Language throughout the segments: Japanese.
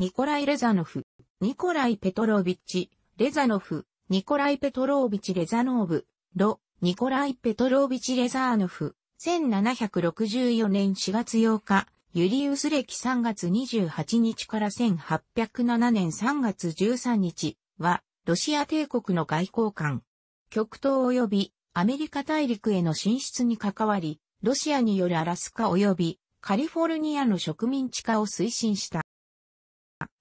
ニコライ・レザノフ、ニコライ・ペトロービッチ、レザノフ、ニコライ・ペトロービチ・レザノーブ、ロ、ニコライ・ペトロービチ・レザーノフ、1764年4月8日、ユリウス歴3月28日から1807年3月13日は、ロシア帝国の外交官。極東及びアメリカ大陸への進出に関わり、ロシアによるアラスカ及びカリフォルニアの植民地化を推進した。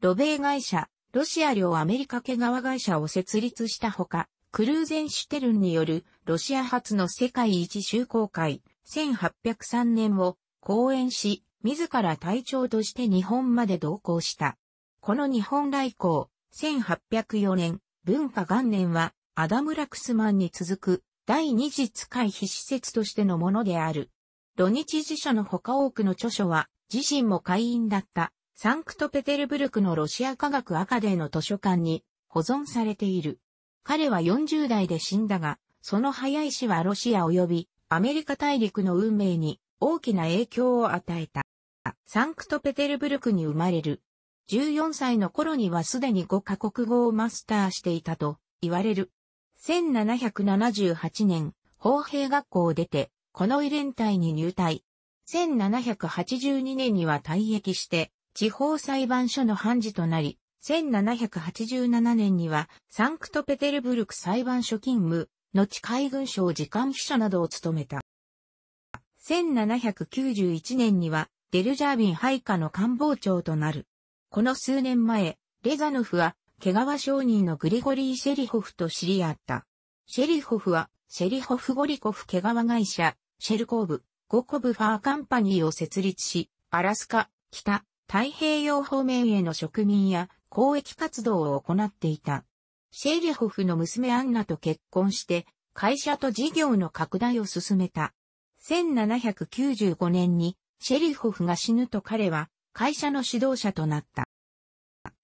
ロベイ会社、ロシア領アメリカ系側会社を設立したほか、クルーゼンシュテルンによるロシア発の世界一周航海1803年を講演し、自ら隊長として日本まで同行した。この日本来航1804年文化元年はアダム・ラクスマンに続く第二次使い非施設としてのものである。土日辞書の他多くの著書は自身も会員だったサンクトペテルブルクのロシア科学アカデーの図書館に保存されている。彼は40代で死んだが、その早い死はロシア及びアメリカ大陸の運命に大きな影響を与えた。サンクトペテルブルクに生まれる。14歳の頃にはすでに5カ国語をマスターしていたと言われる。1778年、砲兵学校を出て、この遺連隊に入隊。1782年には退役して、地方裁判所の判事となり、1787年にはサンクトペテルブルク裁判所勤務、後海軍省次官秘書などを務めた。1791年にはデルジャービン配下の官房長となる。この数年前、レザノフは毛皮商人のグリゴリー・シェリホフと知り合った。シェリホフは、シェリホフ・ゴリコフ毛皮会社、シェルコーブ、ゴコブファーカンパニーを設立し、アラスカ、北、太平洋方面への植民や交易活動を行っていた。シェリホフの娘アンナと結婚して、会社と事業の拡大を進めた。1795年にシェリホフが死ぬと彼は会社の指導者となった。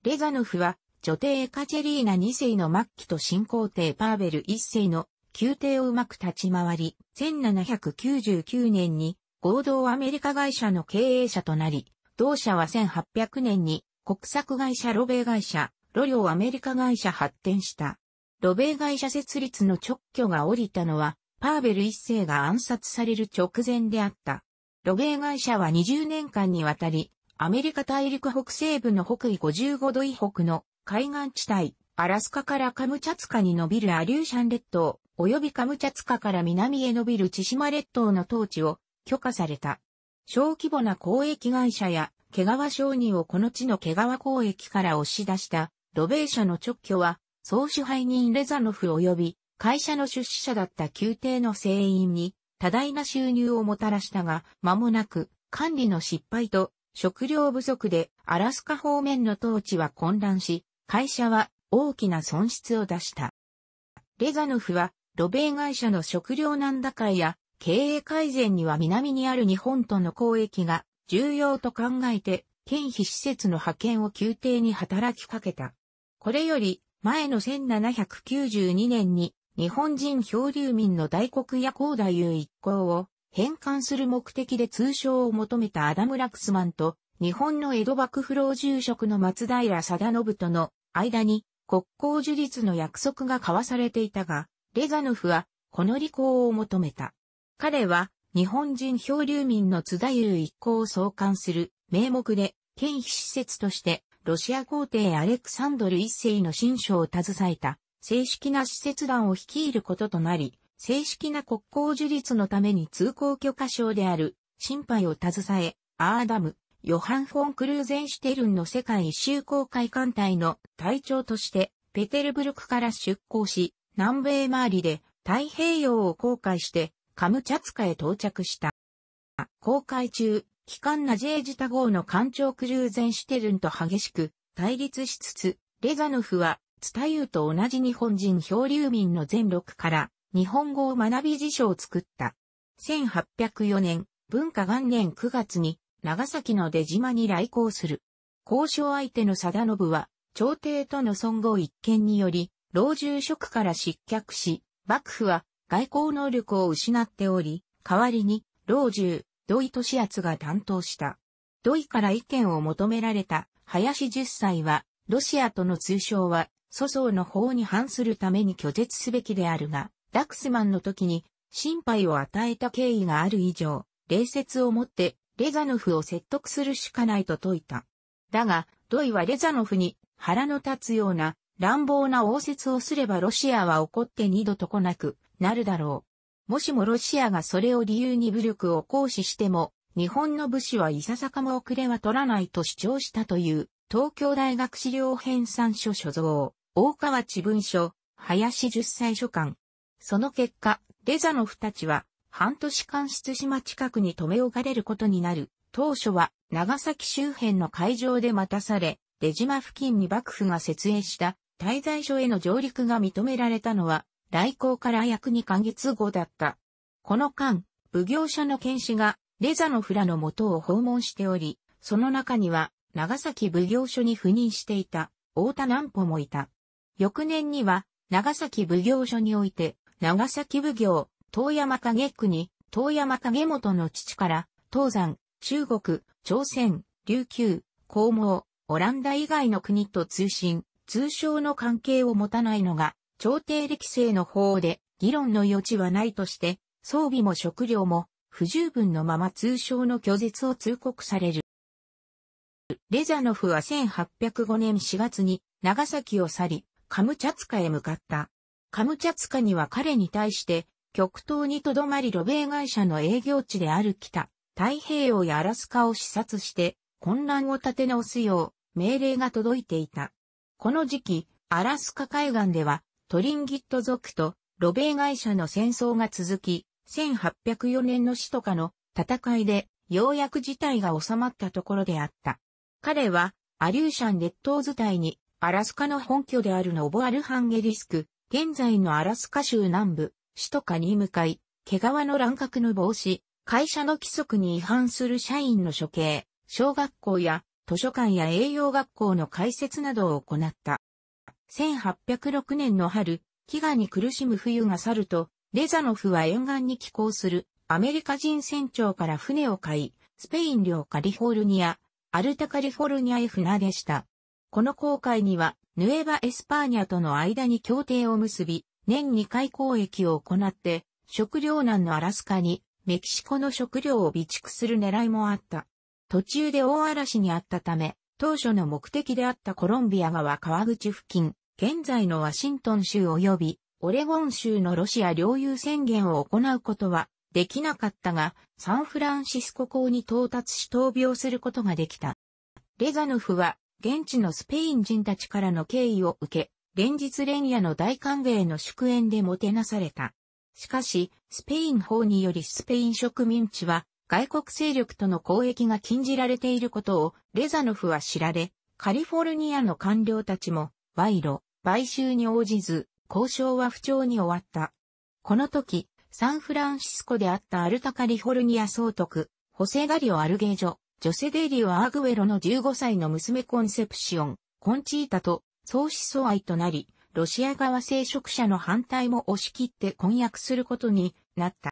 レザノフは女帝エカチェリーナ2世の末期と新皇帝パーベル1世の宮廷をうまく立ち回り、1799年に合同アメリカ会社の経営者となり、同社は1800年に国策会社ロベイ会社、ロ領アメリカ会社発展した。ロベイ会社設立の直挙が降りたのは、パーベル一世が暗殺される直前であった。ロベイ会社は20年間にわたり、アメリカ大陸北西部の北緯55度以北の海岸地帯、アラスカからカムチャツカに伸びるアリューシャン列島、及びカムチャツカから南へ伸びる千島列島の統治を許可された。小規模な交易会社や、毛皮商人をこの地の毛皮交易から押し出した、ロベー社の直居は、総支配人レザノフ及び、会社の出資者だった宮廷の船員に、多大な収入をもたらしたが、間もなく、管理の失敗と、食料不足で、アラスカ方面の統治は混乱し、会社は大きな損失を出した。レザノフは、ロベー会社の食料難打会や経営改善には南にある日本との交易が重要と考えて、県費施設の派遣を宮廷に働きかけた。これより前の1792年に日本人漂流民の大黒や高大友一行を返還する目的で通称を求めたアダム・ラクスマンと日本の江戸幕府老住職の松平貞信との間に国交樹立の約束が交わされていたが、レザノフはこの履行を求めた。彼は日本人漂流民の津田優一行を創刊する名目で、県非施設として、ロシア皇帝アレクサンドル一世の新書を携えた、正式な施設団を率いることとなり、正式な国交樹立のために通行許可証である、心配を携え、アーダム、ヨハン・フォン・クルーゼンシテルンの世界一周公開艦隊の隊長として、ペテルブルクから出港し、南米周りで太平洋を航海して、カムチャツカへ到着した。航海中、機関ナジェージタ号の艦長クルーゼンシュテルンと激しく対立しつつ、レザノフは、ツタユと同じ日本人漂流民の全録から日本語を学び辞書を作った。1804年、文化元年9月に長崎の出島に来航する。交渉相手の貞信は、朝廷との尊号一件により、老中職から失脚し、幕府は外交能力を失っており、代わりに、老中、土井利厚が担当した。土井から意見を求められた林十歳は、ロシアとの通称は、粗相の法に反するために拒絶すべきであるが、ダクスマンの時に、心配を与えた経緯がある以上、礼節をもって、レザノフを説得するしかないと説いた。だが、土井はレザノフに腹の立つような乱暴な応接をすればロシアは怒って二度と来なく、なるだろう。もしもロシアがそれを理由に武力を行使しても、日本の武士はいささかも遅れは取らないと主張したという、東京大学資料編纂書所蔵、大川地文書、林十歳書館。その結果、レザノフたちは、半年間出島近くに留め置かれることになる。当初は、長崎周辺の海上で待たされ、出島付近に幕府が設営した、滞在所への上陸が認められたのは、来航から約2ヶ月後だった。この間、奉行者の剣士が、レザのフラの元を訪問しており、その中には、長崎奉行所に赴任していた、大田南穂もいた。翌年には、長崎奉行所において、長崎奉行、遠山影区に、遠山影元の父から、東山、中国、朝鮮、琉球、皇毛、オランダ以外の国と通信、通商の関係を持たないのが、朝廷歴政の法で議論の余地はないとして、装備も食料も不十分のまま通称の拒絶を通告される。レザノフは1805年4月に長崎を去り、カムチャツカへ向かった。カムチャツカには彼に対して、極東にとどまりロ米会社の営業地である北、太平洋やアラスカを視察して、混乱を立て直すよう命令が届いていた。この時期、アラスカ海岸ではトリンギット族とロベイ会社の戦争が続き、1804年の死とかの戦いで、ようやく事態が収まったところであった。彼は、アリューシャン列島図体に、アラスカの本拠であるノボアルハンゲリスク、現在のアラスカ州南部、死とかに向かい、毛皮の乱獲の防止、会社の規則に違反する社員の処刑、小学校や図書館や栄養学校の開設などを行った。1806年の春、飢餓に苦しむ冬が去ると、レザノフは沿岸に寄港するアメリカ人船長から船を買い、スペイン領カリフォルニア、アルタカリフォルニアへ船出した。この航海には、ヌエバ・エスパーニャとの間に協定を結び、年2回交易を行って、食糧難のアラスカに、メキシコの食料を備蓄する狙いもあった。途中で大嵐にあったため、当初の目的であったコロンビア川川口付近、現在のワシントン州及びオレゴン州のロシア領有宣言を行うことはできなかったが、サンフランシスコ港に到達し闘病することができた。レザノフは現地のスペイン人たちからの敬意を受け、連日連夜の大歓迎の祝宴でもてなされた。しかし、スペイン法によりスペイン植民地は外国勢力との交易が禁じられていることをレザノフは知られ、カリフォルニアの官僚たちも賄賂、買収に応じず、交渉は不調に終わった。この時、サンフランシスコであったアルタカリフォルニア総督、ホセガリオ・アルゲージョ、ジョセデリオ・アーグウェロの15歳の娘コンセプシオン、コンチータと相思相愛となり、ロシア側聖職者の反対も押し切って婚約することになった。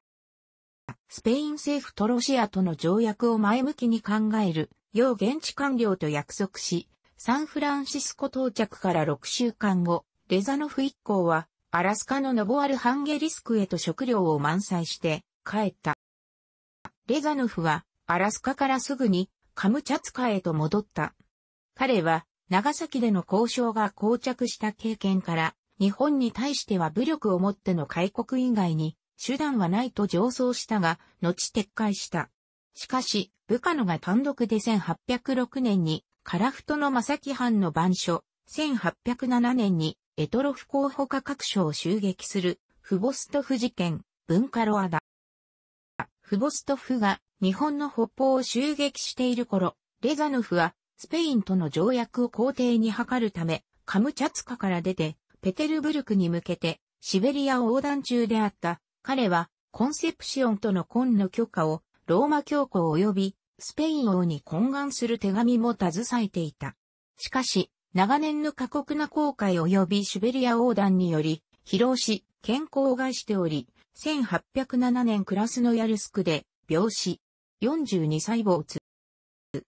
スペイン政府とロシアとの条約を前向きに考える、要現地官僚と約束し、サンフランシスコ到着から6週間後、レザノフ一行は、アラスカのノボアルハンゲリスクへと食料を満載して帰った。レザノフは、アラスカからすぐにカムチャツカへと戻った。彼は、長崎での交渉が膠着した経験から、日本に対しては武力をもっての開国以外に手段はないと上層したが、後撤回した。しかし、部下のが単独で1806年にカラフトの正木藩の番書、1807年に、エトロフ候補科各所を襲撃する、フボストフ事件、文化ロアだ。フボストフが日本の北方を襲撃している頃、レザノフはスペインとの条約を皇帝に図るため、カムチャツカから出て、ペテルブルクに向けて、シベリアを横断中であった。彼は、コンセプシオンとの婚の許可を、ローマ教皇及びスペイン王に懇願する手紙も携えていた。しかし、長年の過酷な航海及びシュベリア横断により、疲労し、健康を害しており、1807年クラスのヤルスクで、病死。42歳没。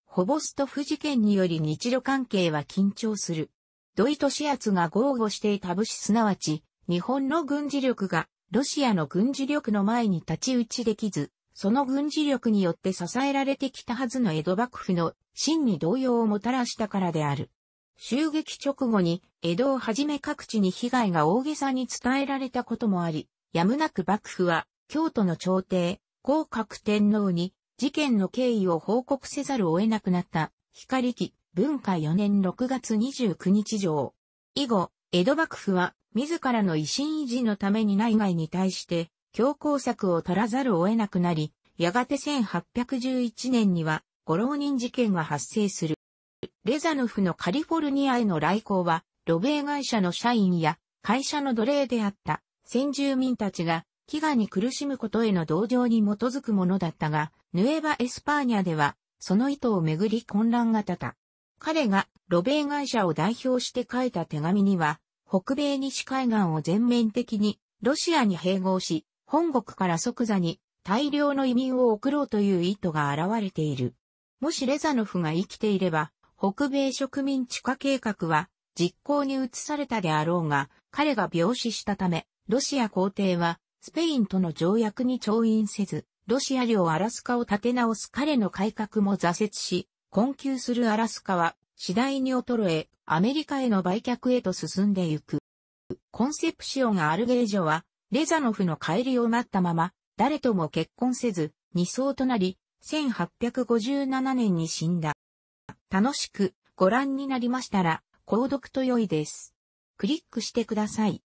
ホボストフ事件により日露関係は緊張する。土井利ツが豪語していた武士すなわち、日本の軍事力がロシアの軍事力の前に立ち打ちできず、その軍事力によって支えられてきたはずの江戸幕府の真に動揺をもたらしたからである。襲撃直後に江戸をはじめ各地に被害が大げさに伝えられたこともあり、やむなく幕府は京都の朝廷、江閣天皇に事件の経緯を報告せざるを得なくなった光記文化4年6月29日上。以後、江戸幕府は自らの維新維持のために内外に対して強硬策を取らざるを得なくなり、やがて1811年には、五浪人事件が発生する。レザノフのカリフォルニアへの来航は、ロベー会社の社員や会社の奴隷であった先住民たちが飢餓に苦しむことへの同情に基づくものだったが、ヌエバ・エスパーニャでは、その意図をめぐり混乱がった。彼がロベー会社を代表して書いた手紙には、北米西海岸を全面的にロシアに併合し、本国から即座に大量の移民を送ろうという意図が現れている。もしレザノフが生きていれば、北米植民地化計画は実行に移されたであろうが、彼が病死したため、ロシア皇帝はスペインとの条約に調印せず、ロシア領アラスカを立て直す彼の改革も挫折し、困窮するアラスカは次第に衰え、アメリカへの売却へと進んでいく。コンセプシオン・アルゲージョはレザノフの帰りを待ったまま、誰とも結婚せず、二層となり、1857年に死んだ。楽しくご覧になりましたら、購読と良いです。クリックしてください。